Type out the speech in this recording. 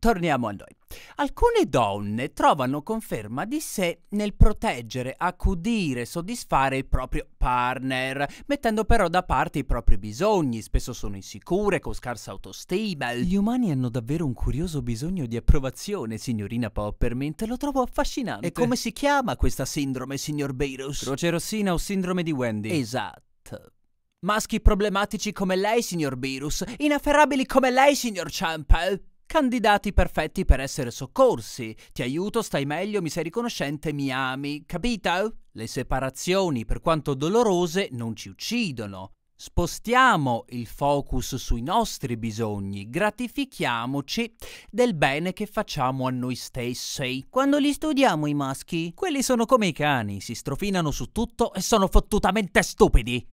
Torniamo a noi. Alcune donne trovano conferma di sé nel proteggere, accudire, soddisfare il proprio partner, mettendo però da parte i propri bisogni, spesso sono insicure, con scarsa autostima. Gli umani hanno davvero un curioso bisogno di approvazione, signorina Poppermint, lo trovo affascinante. E come si chiama questa sindrome, signor Beirus? Croce rossina o sindrome di Wendy? Esatto. Maschi problematici come lei, signor Beirus, inafferrabili come lei, signor Champel. Candidati perfetti per essere soccorsi. Ti aiuto, stai meglio, mi sei riconoscente, mi ami. Capito? Le separazioni, per quanto dolorose, non ci uccidono. Spostiamo il focus sui nostri bisogni, gratifichiamoci del bene che facciamo a noi stessi. Quando li studiamo i maschi? Quelli sono come i cani, si strofinano su tutto e sono fottutamente stupidi.